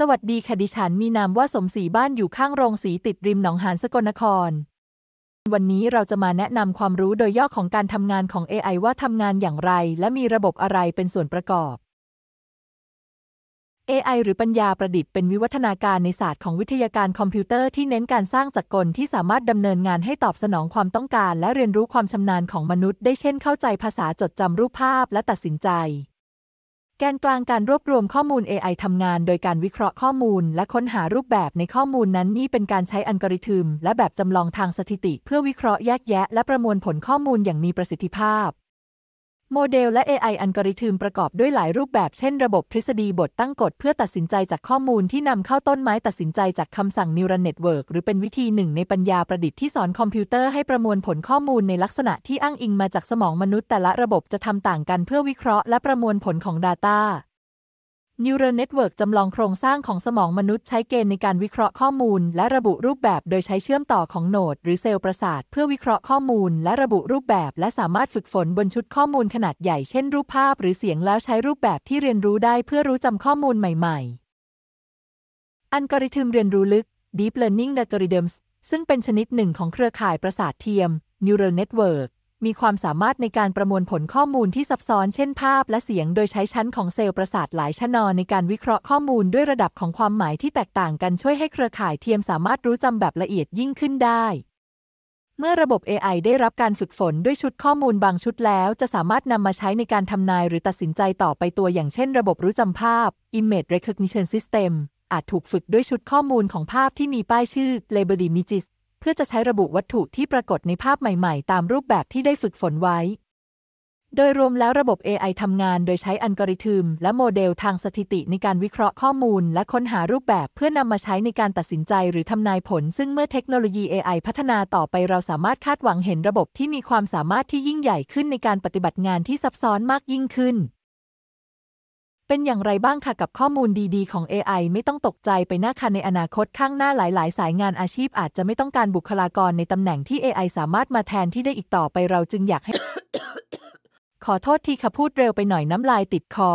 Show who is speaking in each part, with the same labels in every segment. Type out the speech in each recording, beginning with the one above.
Speaker 1: สวัสดีค่ะดิฉันมีนามว่าสมศรีบ้านอยู่ข้างโรงสีติดริมหนองหานสกลนคร วันนี้เราจะมาแนะนำความรู้โดยย่อของการทำงานของ AI ว่าทำงานอย่างไร และมีระบบอะไรเป็นส่วนประกอบ AI หรือปัญญาประดิษฐ์เป็นวิวัฒนาการในศาสตร์ของวิทยาการคอมพิวเตอร์ที่เน้นการสร้างจักรกลที่สามารถดำเนินงานให้ตอบสนองความต้องการ และเรียนรู้ความชำนาญของมนุษย์ ได้เช่นเข้าใจภาษาจดจำรูปภาพและตัดสินใจแกนกลางการรวบรวมข้อมูล AI ทำงานโดยการวิเคราะห์ข้อมูลและค้นหารูปแบบในข้อมูลนั้นนี่เป็นการใช้อัลกอริทึมและแบบจำลองทางสถิติเพื่อวิเคราะห์แยกแยะและประมวลผลข้อมูลอย่างมีประสิทธิภาพโมเดลและ AI อัลกอริทึมประกอบด้วยหลายรูปแบบ เช่นระบบทฤษฎีบทตั้งกฎ เพื่อตัดสินใจจากข้อมูลที่นำเข้าต้นไม้ตัดสินใจจากคำสั่งนิวรันเน็ตเวิร์กหรือเป็นวิธีหนึ่งในปัญญาประดิษฐ์ที่สอนคอมพิวเตอร์ให้ประมวลผลข้อมูลในลักษณะที่อ้างอิงมาจากสมองมนุษย์แต่ละระบบจะทำต่างกันเพื่อวิเคราะห์ และประมวลผลของ Data Neural Network จำลองโครงสร้างของสมองมนุษย์ใช้เกณฑ์ในการวิเคราะห์ข้อมูลและระบุรูปแบบโดยใช้เชื่อมต่อของโนด หรือเซลล์ประสาทเพื่อวิเคราะห์ข้อมูลและระบุรูปแบบ และสามารถฝึกฝนบนชุดข้อมูลขนาดใหญ่เช่นรูปภาพหรือเสียงแล้วใช้รูปแบบที่เรียนรู้ได้เพื่อรู้จำข้อมูลใหม่ๆ อัลกอริทึมเรียนรู้ลึก Deep Learning Algorithms ซึ่งเป็นชนิดหนึ่งของเครือข่ายประสาทเทียม Neural Network มีความสามารถในการประมวลผลข้อมูลที่ซับซ้อนเช่นภาพและเสียงโดยใช้ชั้นของเซลล์ประสาทหลายชั้นนอน ในการวิเคราะห์ข้อมูลด้วยระดับของความหมายที่แตกต่างกันช่วยให้เครือข่ายเทียมสามารถรู้จำแบบละเอียดยิ่งขึ้นได้ เมื่อระบบ AI ได้รับการฝึกฝนด้วยชุดข้อมูลบางชุดแล้วจะสามารถนำมาใช้ในการทำนายหรือตัดสินใจต่อไปตัวอย่างเช่นระบบรู้จำภาพ Image Recognition System อาจถูกฝึกด้วยชุดข้อมูลของภาพที่มีป้ายชื่อ Label Images เพื่อจะใช้ระบุวัตถุที่ปรากฏในภาพใหม่ ๆ ตามรูปแบบที่ได้ฝึกฝนไว้ โดยรวมแล้วระบบ AI ทำงาน โดยใช้อัลกอริทึมและโมเดลทางสถิติในการวิเคราะห์ข้อมูลและค้นหารูปแบบเพื่อนำมาใช้ในการตัดสินใจหรือทำนายผล ซึ่งเมื่อเทคโนโลยี AI พัฒนาต่อไป เราสามารถคาดหวังเห็นระบบที่มีความสามารถที่ยิ่งใหญ่ขึ้นในการปฏิบัติงานที่ซับซ้อนมากยิ่งขึ้นเป็นอย่างไรบ้างคะกับข้อมูลดีๆ ของ AI ไม่ต้องตกใจไปหน้าคันในอนาคตข้างหน้าหลายๆ สายงานอาชีพอาจจะไม่ต้องการบุคลากรในตำแหน่งที่ AI สามารถมาแทนที่ได้อีกต่อไปเราจึงอยากให้ ขอโทษทีค่ะพูดเร็วไปหน่อยน้ำลายติดคอ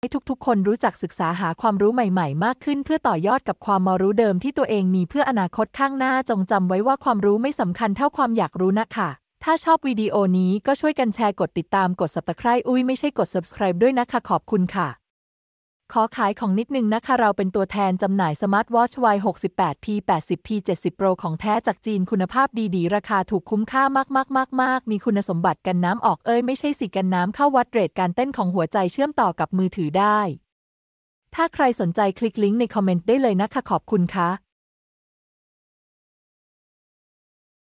Speaker 1: ให้ทุกๆ คนรู้จักศึกษาหาความรู้ใหม่ๆ มากขึ้น เพื่อต่อยอดกับความมารู้เดิมที่ตัวเองมีเพื่ออนาคตข้างหน้า จงจำไว้ว่าความรู้ไม่สำคัญเท่าความอยากรู้นะคะถ้าชอบวิดีโอนี้ก็ช่วยกันแชร์กดติดตามกดสับตะไคร e อุ้ยไม่ใช่กด subscribe ด้วยนะคะขอบคุณค่ะ ขอขายของนิดนึงนะคะ เราเป็นตัวแทนจำหน่ายสมาร์ทวอชวัย 68P 80P 70 Pro ของแท้จากจีนคุณภาพดี ๆ ราคาถูกคุ้มค่ามาก ๆ ๆ ๆ มีคุณสมบัติกันน้ำออกเอ้ยไม่ใช่สิกันน้ำเข้าวัดเรทการเต้นของหัวใจเชื่อมต่อกับมือถือได้ ถ้าใครสนใจคลิกลิงก์ในคอมเมนต์ได้เลยนะคะขอบคุณค่ะ